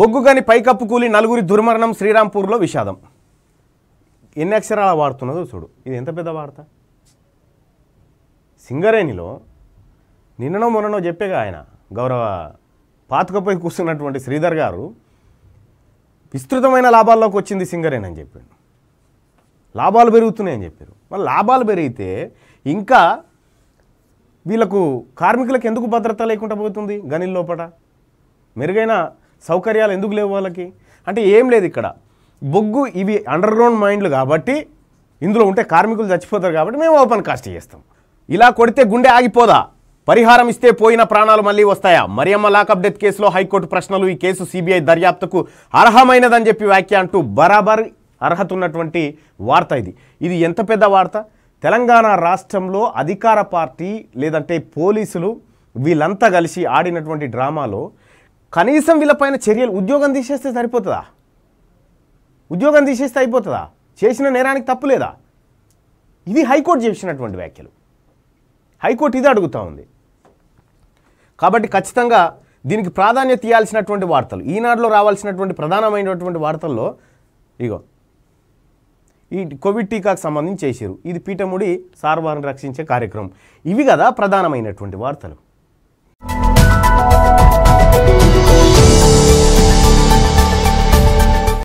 బొగ్గుగని పైకప్పు కూలి నలుగురి దుర్మరణం శ్రీరాంపూర్లో విషాదం ఎన్ని అక్షరాల వాడుతున్నదో చూడు ఇది ఎంత పెద్ద వార్త సింగరేణిలో నిన్ననో మొన్ననో చెప్పేగా ఆయన గౌరవ పాతకపోయి కూర్చున్నటువంటి శ్రీధర్ గారు విస్తృతమైన లాభాల్లోకి వచ్చింది సింగరేణి అని చెప్పాడు లాభాలు పెరుగుతున్నాయని చెప్పారు మరి లాభాలు పెరిగితే ఇంకా వీళ్ళకు కార్మికులకు ఎందుకు భద్రత లేకుండా పోతుంది గనిల్లోపట లోపల మెరుగైన సౌకర్యాలు ఎందుకు లేవు వాళ్ళకి అంటే ఏం లేదు ఇక్కడ బొగ్గు ఇవి అండర్ గ్రౌండ్ మైండ్లు కాబట్టి ఇందులో ఉంటే కార్మికులు చచ్చిపోతారు కాబట్టి మేము ఓపెన్ కాస్ట్ చేస్తాం ఇలా కొడితే గుండె ఆగిపోదా పరిహారం ఇస్తే పోయిన ప్రాణాలు మళ్ళీ వస్తాయా మరియమ్మ లాకప్ డెత్ కేసులో హైకోర్టు ప్రశ్నలు ఈ కేసు సిబిఐ దర్యాప్తుకు అర్హమైనదని చెప్పి వ్యాఖ్య అంటూ బరాబర్ అర్హత ఉన్నటువంటి వార్త ఇది ఇది ఎంత పెద్ద వార్త తెలంగాణ రాష్ట్రంలో అధికార పార్టీ లేదంటే పోలీసులు వీళ్ళంతా కలిసి ఆడినటువంటి డ్రామాలో కనీసం వీళ్ళపైన చర్యలు ఉద్యోగం తీసేస్తే సరిపోతుందా ఉద్యోగం తీసేస్తే అయిపోతుందా చేసిన నేరానికి తప్పు లేదా ఇది హైకోర్టు చేసినటువంటి వ్యాఖ్యలు హైకోర్టు ఇది అడుగుతూ ఉంది కాబట్టి ఖచ్చితంగా దీనికి ప్రాధాన్యత ఇవ్వాల్సినటువంటి వార్తలు ఈనాడులో రావాల్సినటువంటి ప్రధానమైనటువంటి వార్తల్లో ఇగో ఈ కోవిడ్ టీకాకు సంబంధించి చేశారు ఇది పీఠముడి సార్వారిని రక్షించే కార్యక్రమం ఇవి కదా ప్రధానమైనటువంటి వార్తలు